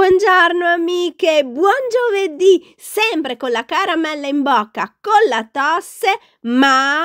Buongiorno amiche, buon giovedì, sempre con la caramella in bocca, con la tosse, ma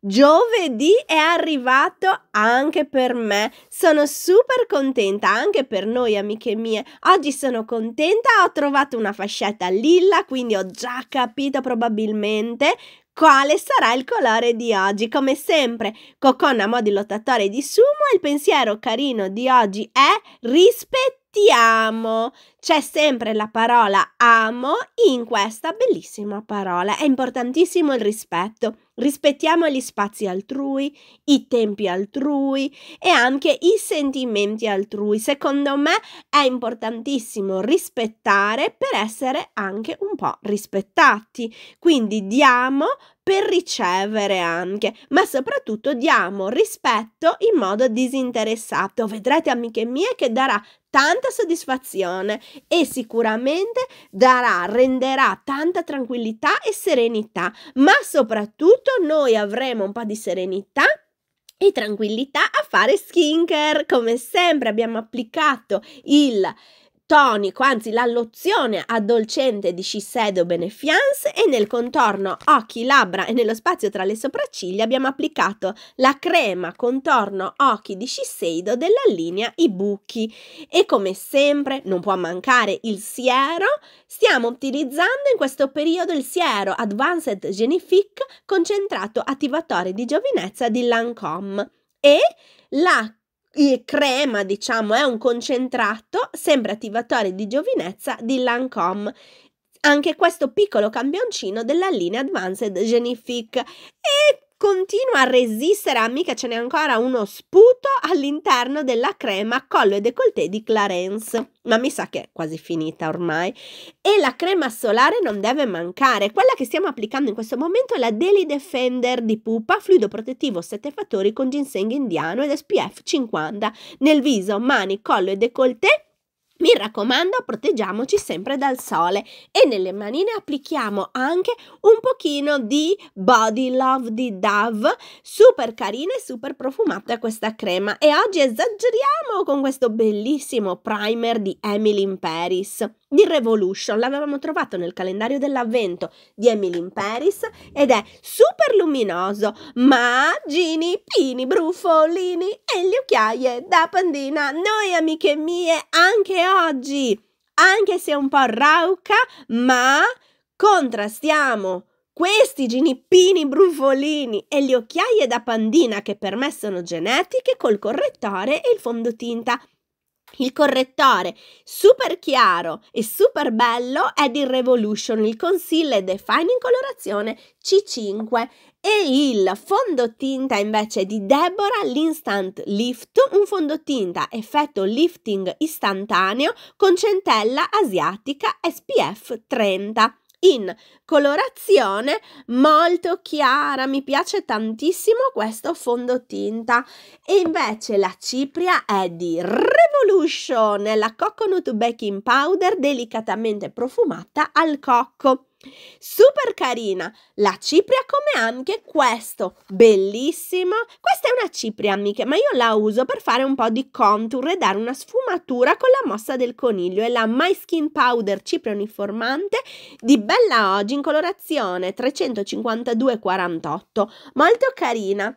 giovedì è arrivato anche per me. Sono super contenta, anche per noi amiche mie. Oggi sono contenta, ho trovato una fascetta lilla, quindi ho già capito probabilmente quale sarà il colore di oggi. Come sempre, Coconna Modi Lottatore di Sumo, il pensiero carino di oggi è rispetto ti amo. C'è sempre la parola amo in questa bellissima parola. È importantissimo il rispetto. Rispettiamo gli spazi altrui, i tempi altrui e anche i sentimenti altrui. Secondo me è importantissimo rispettare per essere anche un po' rispettati. Quindi diamo per ricevere anche, ma soprattutto diamo rispetto in modo disinteressato. Vedrete amiche mie che darà tanta soddisfazione e sicuramente darà, renderà tanta tranquillità e serenità, ma soprattutto tutto noi avremo un po' di serenità e tranquillità a fare skincare. Come sempre abbiamo applicato il tonico, anzi la lozione addolcente di Shiseido Benefiance e nel contorno occhi, labbra e nello spazio tra le sopracciglia abbiamo applicato la crema contorno occhi di Shiseido della linea Ibuki e come sempre non può mancare il siero, stiamo utilizzando in questo periodo il siero Advanced Genifique concentrato attivatore di giovinezza di Lancome e la crema, diciamo, è un concentrato, sempre attivatore di giovinezza di Lancome. Anche questo piccolo campioncino della linea Advanced Genifique. E continua a resistere, amica, ce n'è ancora uno sputo all'interno della crema collo e décolleté di Clarence, ma mi sa che è quasi finita ormai. E la crema solare non deve mancare, quella che stiamo applicando in questo momento è la Daily Defender di Pupa, fluido protettivo 7 fattori con ginseng indiano ed SPF 50 nel viso, mani, collo e décolleté mi raccomando, proteggiamoci sempre dal sole e nelle manine applichiamo anche un pochino di Body Love di Dove, super carina e super profumata questa crema. E oggi esageriamo con questo bellissimo primer di Emily in Paris di Revolution. L'avevamo trovato nel calendario dell'avvento di Emily in Paris ed è super luminoso, ma Gini, Pini, Brufolini e le occhiaie da pandina. Noi amiche mie, anche oggi oggi, anche se un po' rauca, ma contrastiamo questi ginippini brufolini e le occhiaie da pandina che per me sono genetiche col correttore e il fondotinta il correttore super chiaro e super bello è di Revolution, il e Define in colorazione C5 e il fondotinta invece di Deborah l'Instant Lift, un fondotinta effetto lifting istantaneo con centella asiatica SPF 30 in colorazione molto chiara, mi piace tantissimo questo fondotinta e invece la cipria è di Revolution solution, la coconut baking powder delicatamente profumata al cocco. Super carina, la cipria come anche questo, bellissimo. Questa è una cipria amiche, ma io la uso per fare un po' di contour e dare una sfumatura con la mossa del coniglio. È la My Skin Powder cipria uniformante di Bella Oggi in colorazione 352-48, molto carina.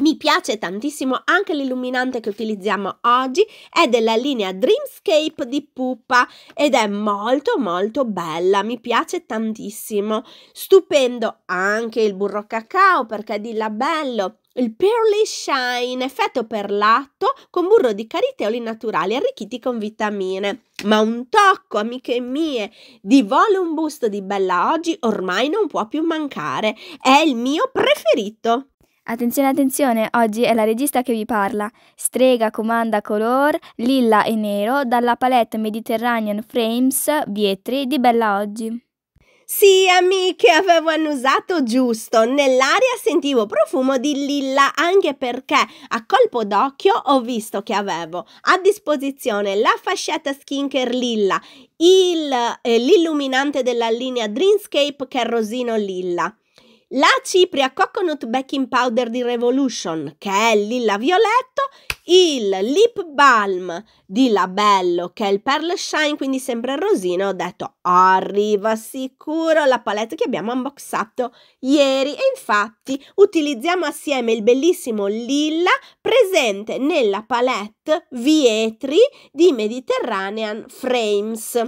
Mi piace tantissimo anche l'illuminante che utilizziamo oggi, è della linea Dreamscape di Pupa ed è molto molto bella, mi piace tantissimo. Stupendo anche il burro cacao perché di labello il Pearly Shine, effetto perlato con burro di cariteoli naturali arricchiti con vitamine. Ma un tocco, amiche mie, di Volume Boost di Bella Oggi ormai non può più mancare. È il mio preferito. Attenzione, attenzione, oggi è la regista che vi parla. Strega comanda color lilla e nero dalla palette Mediterranean Frames Vietri di Bella Oggi. Sì, amiche, avevo annusato giusto. Nell'aria sentivo profumo di lilla anche perché a colpo d'occhio ho visto che avevo a disposizione la fascetta skincare lilla, il, eh, l'illuminante della linea Dreamscape che è rosino Lilla la Cipria Coconut Baking Powder di Revolution, che è il lilla violetto, il Lip Balm di Labello, che è il Pearl Shine, quindi sempre rosino, ho detto arriva sicuro la palette che abbiamo unboxato ieri e infatti utilizziamo assieme il bellissimo lilla presente nella palette Vietri di Mediterranean Frames.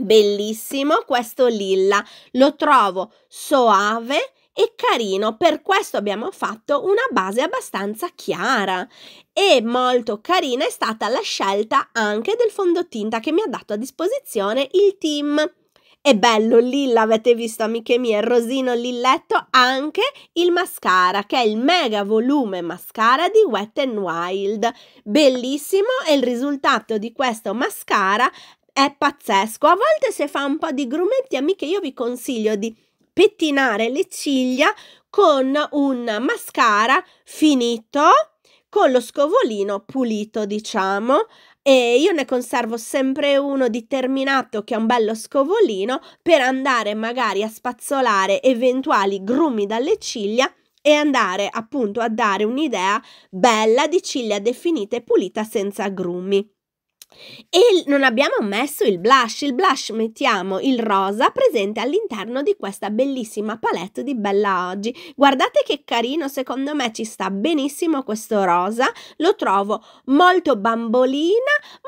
Bellissimo questo lilla, lo trovo soave, e carino, per questo abbiamo fatto una base abbastanza chiara e molto carina è stata la scelta anche del fondotinta che mi ha dato a disposizione il team. È bello lilla, avete visto amiche mie, rosino lilletto, anche il mascara che è il mega volume mascara di Wet n Wild. Bellissimo e il risultato di questo mascara è pazzesco. A volte se fa un po' di grumetti, amiche, io vi consiglio di pettinare le ciglia con un mascara finito con lo scovolino pulito, diciamo. E io ne conservo sempre uno determinato che è un bello scovolino per andare magari a spazzolare eventuali grumi dalle ciglia e andare appunto a dare un'idea bella di ciglia definita e pulita senza grumi. E non abbiamo messo il blush, il blush mettiamo il rosa presente all'interno di questa bellissima palette di Bella Oggi. Guardate che carino, secondo me ci sta benissimo questo rosa, lo trovo molto bambolina,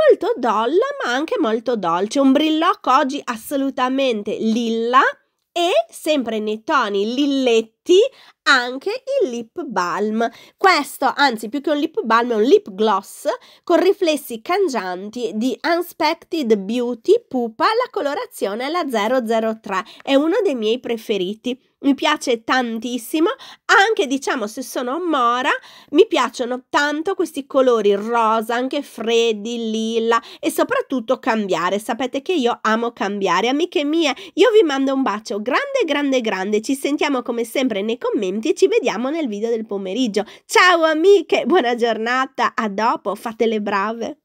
molto doll, ma anche molto dolce, un brillocco oggi assolutamente lilla e sempre nei toni lilletti metti anche il lip balm. Questo, anzi, più che un lip balm, è un lip gloss con riflessi cangianti di Unspected Beauty Pupa, la colorazione è la 003. È uno dei miei preferiti. Mi piace tantissimo, anche diciamo se sono mora, mi piacciono tanto questi colori rosa, anche freddi, lilla e soprattutto cambiare. Sapete che io amo cambiare. Amiche mie, io vi mando un bacio grande, grande, grande. Ci sentiamo come sempre sempre nei commenti e ci vediamo nel video del pomeriggio. Ciao amiche, buona giornata, a dopo, fate le brave!